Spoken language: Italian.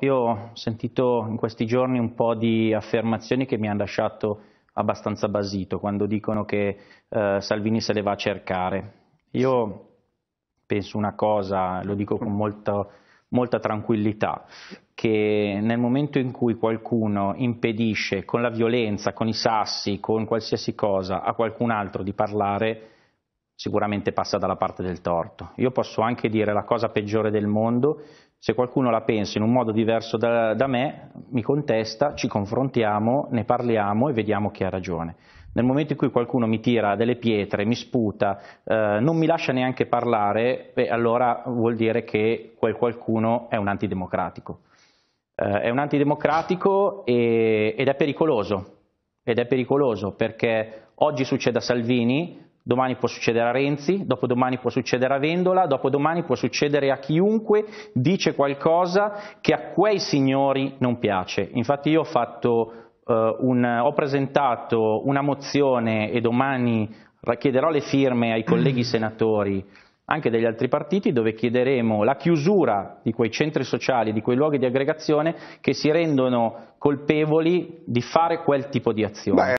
Io ho sentito in questi giorni un po' di affermazioni che mi hanno lasciato abbastanza basito quando dicono che eh, Salvini se le va a cercare. Io penso una cosa, lo dico con molta, molta tranquillità, che nel momento in cui qualcuno impedisce con la violenza, con i sassi, con qualsiasi cosa a qualcun altro di parlare, sicuramente passa dalla parte del torto. Io posso anche dire la cosa peggiore del mondo, se qualcuno la pensa in un modo diverso da, da, me, mi contesta, ci confrontiamo, ne parliamo e vediamo chi ha ragione. Nel momento in cui qualcuno mi tira delle pietre, mi sputa, eh, non mi lascia neanche parlare, beh, allora vuol dire che quel qualcuno è un antidemocratico. Eh, è un antidemocratico e, ed è pericoloso, ed è pericoloso perché oggi succede a Salvini, domani può succedere a Renzi, dopodomani può succedere a Vendola, dopodomani può succedere a chiunque dice qualcosa che a quei signori non piace. Infatti io ho, fatto, eh, un, ho presentato una mozione e domani chiederò le firme ai colleghi senatori anche degli altri partiti dove chiederemo la chiusura di quei centri sociali, di quei luoghi di aggregazione che si rendono colpevoli di fare quel tipo di azione. Beh.